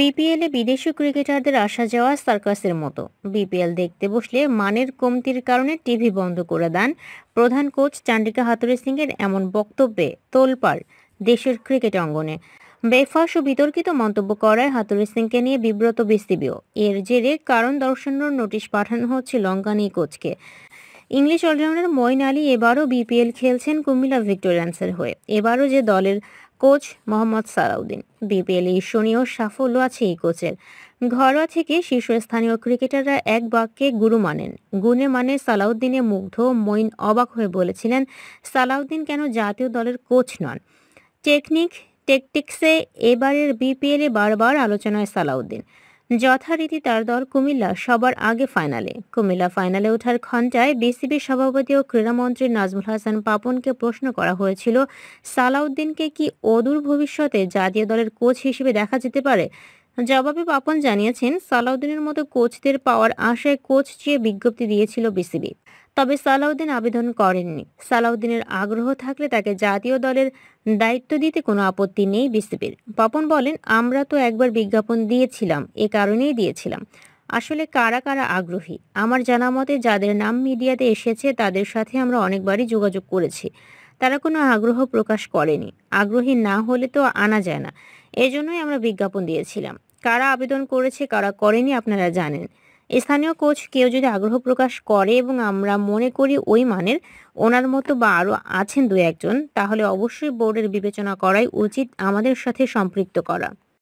বিপিএলে বিদেশি ক্রিকেটারদের আসা যাওয়া সার্কাসের মতো বিপিএল দেখতে বসলে মানের কমতির কারণে টিভি বন্ধ করে দেন প্রধান কোচ চান্ডিকা হাতুরি এর এমন বক্তব্যে তোলপাড় দেশের ক্রিকেট অঙ্গনে বেফাস ও বিতর্কিত মন্তব্য করায় হাতুরি সিংকে নিয়ে বিব্রত বিসিবিও এর জেরে কারণ দর্শানোর নোটিশ পাঠানো হচ্ছে লঙ্কানি কোচকে ইংলিশ অলরাউন্ডার মইন আলী এবারও বিপিএল খেলছেন কুমিল্লা ভিক্টোরিয়ান্সের হয়ে এবারও যে দলের কোচ মোহাম্মদ সালাউদ্দিন বিপিএল ঈর্ষণীয় সাফল্য আছে এই কোচের ঘরোয়া থেকে শীর্ষস্থানীয় ক্রিকেটাররা এক বাক্যে গুরু মানেন গুণে মানে সালাউদ্দিনে মুগ্ধ মইন অবাক হয়ে বলেছিলেন সালাউদ্দিন কেন জাতীয় দলের কোচ নন টেকনিক টেকটিক্সে এবারের বিপিএলে বারবার আলোচনায় সালাউদ্দিন যথারীতি তার দল কুমিল্লা সবার আগে ফাইনালে কুমিল্লা ফাইনালে ওঠার ক্ষণটায় বিসিবি সভাপতি ও ক্রীড়ামন্ত্রী নাজমুল হাসান পাপনকে প্রশ্ন করা হয়েছিল সালাউদ্দিনকে কি অদূর ভবিষ্যতে জাতীয় দলের কোচ হিসেবে দেখা যেতে পারে জবাবে পাপন জানিয়েছেন সালাউদ্দিনের মতো কোচদের পাওয়ার আশায় কোচ চেয়ে বিজ্ঞপ্তি দিয়েছিল বিসিবি তবে সালাউদ্দিন আবেদন করেননি সালাউদ্দিনের আগ্রহ থাকলে তাকে জাতীয় দলের দায়িত্ব দিতে কোনো আপত্তি নেই বিসিবির পাপন বলেন আমরা তো একবার বিজ্ঞাপন দিয়েছিলাম এ কারণেই দিয়েছিলাম আসলে কারা কারা আগ্রহী আমার জানা মতে যাদের নাম মিডিয়াতে এসেছে তাদের সাথে আমরা অনেকবারই যোগাযোগ করেছি তারা কোনো আগ্রহ প্রকাশ করেনি আগ্রহী না হলে তো আনা যায় না এজন্যই আমরা বিজ্ঞাপন দিয়েছিলাম কারা আবেদন করেছে কারা করেনি আপনারা জানেন স্থানীয় কোচ কেউ যদি আগ্রহ প্রকাশ করে এবং আমরা মনে করি ওই মানের ওনার মতো বা আরও আছেন দু একজন তাহলে অবশ্যই বোর্ডের বিবেচনা করাই উচিত আমাদের সাথে সম্পৃক্ত করা